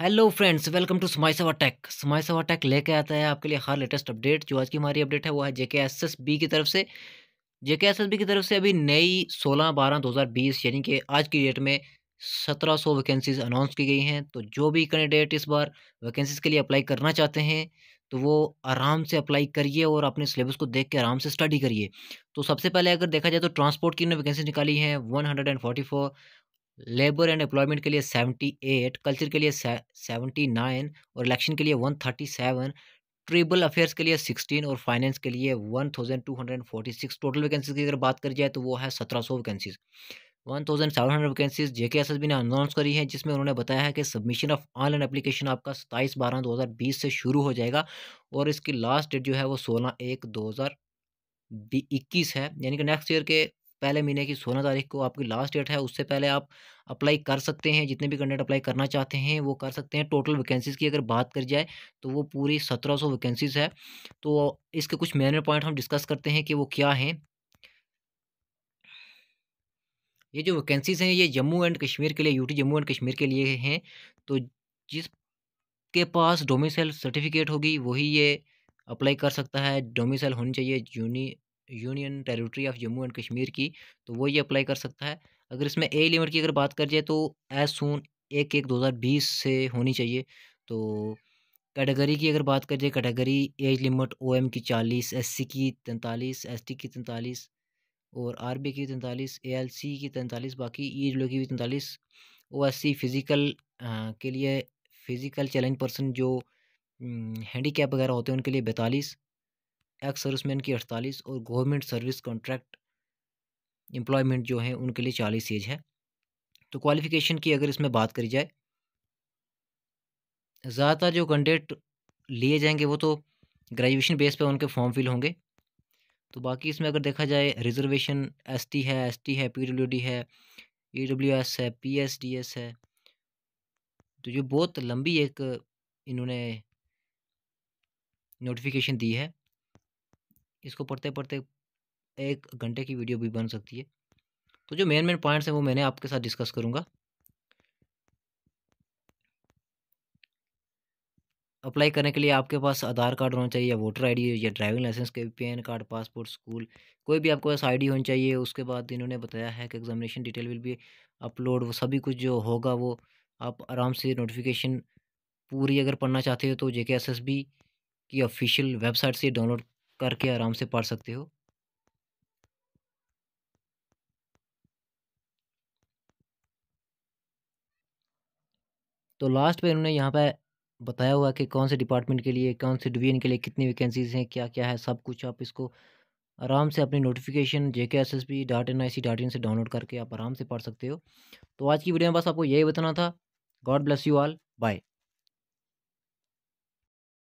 hello friends welcome to स्माइस सवा tech समाई सवा टेक लेके आता है आपके लिए हर लेटेस्ट अपडेट जो आज की हमारी अपडेट है वो है जेके एस एस बी की तरफ से जेके एस एस बी की तरफ से अभी नई सोलह बारह दो हज़ार बीस यानी कि आज की डेट में सत्रह सौ वैकेंसीज अनाउंस की गई हैं तो जो भी कैंडिडेट इस बार वैकेंसीज के लिए अप्लाई करना चाहते हैं तो वो आराम से अप्लाई करिए और अपने सिलेबस को देख के आराम से स्टडी करिए तो सबसे पहले अगर देखा जाए तो ट्रांसपोर्ट की ने वैकेंसी निकाली है one hundred and forty four labour and employment के लिए सेवेंटी एट कल्चर के लिए सेवेंटी नाइन और इलेक्शन के लिए one thirty seven tribal affairs के लिए सिक्सटीन और फाइनेंस के लिए one thousand two hundred forty six total vacancies की अगर बात करी जाए तो वो है सत्रह सौ vacancies one thousand seven hundred vacancies के एस एस बी ने अनाउंस करी है जिसमें उन्होंने बताया है कि सबमिशन ऑफ ऑनलाइन अपलीकेशन आपका सत्ताईस बारह दो हज़ार बीस से शुरू हो जाएगा और इसकी लास्ट डेट जो है वो सोलह एक दो हज़ार इक्कीस है यानी कि नेक्स्ट ईयर के पहले महीने की सोलह तारीख को आपकी लास्ट डेट है उससे पहले आप अप्लाई कर सकते हैं जितने भी कैंडिडेट अप्लाई करना चाहते हैं वो कर सकते हैं टोटल वैकेंसीज़ की अगर बात कर जाए तो वो पूरी सत्रह सौ वैकेंसीज़ है तो इसके कुछ मेन पॉइंट हम डिस्कस करते हैं कि वो क्या हैं ये जो वैकेंसीज़ हैं ये जम्मू एंड कश्मीर के लिए यूटी जम्मू एंड कश्मीर के लिए हैं तो जिस के पास डोमिसल सर्टिफिकेट होगी वही ये अप्लाई कर सकता है डोमिसल होनी चाहिए uni union territory of Jammu and Kashmir की तो वो ये अप्लाई कर सकता है अगर इसमें ए लिमिट की अगर बात कर जाए तो एज सून एक एक दो हज़ार बीस से होनी चाहिए तो कैटेगरी की अगर बात कर जाए कैटेगरी एज लिमिट ओएम की चालीस एससी की तैंतालीस एसटी की तैंतालीस और आरबी की तैंतालीस एएलसी की तैंतालीस बाकी ई e डब्ल्यू की भी तैंतालीस सी फिज़िकल के लिए फिज़िकल चैलेंज पर्सन जो कैप हम्म, वगैरह होते हैं उनके लिए बैतालीस एक्स सर्विसमैन की अड़तालीस और गवर्नमेंट सर्विस कॉन्ट्रैक्ट एम्प्लॉयमेंट जो है उनके लिए चालीस एज है तो क्वालिफ़िकेशन की अगर इसमें बात करी जाए ज़्यादातर जो कैंडिडेट लिए जाएंगे वो तो ग्रेजुएशन बेस पे उनके फॉर्म फिल होंगे तो बाकी इसमें अगर देखा जाए रिजर्वेशन एसटी है एसटी है पीडब्ल्यूडी है ईडब्ल्यूएस है पीएसडीएस है तो ये बहुत लंबी एक इन्होंने नोटिफिकेशन दी है इसको पढ़ते पढ़ते एक घंटे की वीडियो भी बन सकती है तो जो मेन मेन पॉइंट्स हैं वो मैंने आपके साथ डिस्कस करूँगा अप्लाई करने के लिए आपके पास आधार कार्ड होना चाहिए या वोटर आईडी या ड्राइविंग लाइसेंस के पैन कार्ड पासपोर्ट स्कूल कोई भी आपके पास आईडी होनी चाहिए उसके बाद इन्होंने बताया है कि एग्जामिनेशन डिटेल विल भी अपलोड वो सभी कुछ जो होगा वो आप आराम से नोटिफिकेशन पूरी अगर पढ़ना चाहते हो तो J K S S B की ऑफिशियल वेबसाइट से डाउनलोड करके आराम से पढ़ सकते हो तो लास्ट पे इन्होंने यहाँ पे बताया हुआ कि कौन से डिपार्टमेंट के लिए कौन से डिवीजन के लिए कितनी वैकेंसीज हैं क्या क्या है सब कुछ आप इसको आराम से अपनी notification J K S S B dot N I C dot in से डाउनलोड करके आप आराम से पढ़ सकते हो तो आज की वीडियो में बस आपको यही बताना था God bless you all bye